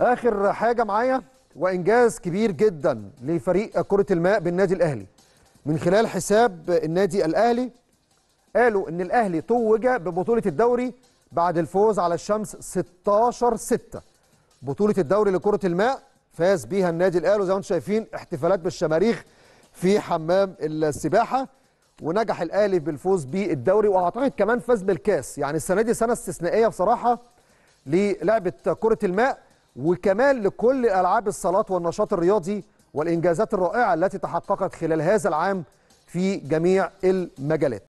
اخر حاجه معايا وانجاز كبير جدا لفريق كره الماء بالنادي الاهلي من خلال حساب النادي الاهلي قالوا ان الاهلي توج ببطوله الدوري بعد الفوز على الشمس 16 6 بطوله الدوري لكره الماء فاز بيها النادي الاهلي وزي ما انتم شايفين احتفالات بالشماريخ في حمام السباحه ونجح الاهلي بالفوز بالدوري واعتقد كمان فاز بالكاس يعني السنه دي سنه استثنائيه بصراحه للعبه كره الماء وكمان لكل العاب الصلاه والنشاط الرياضي والانجازات الرائعه التي تحققت خلال هذا العام في جميع المجالات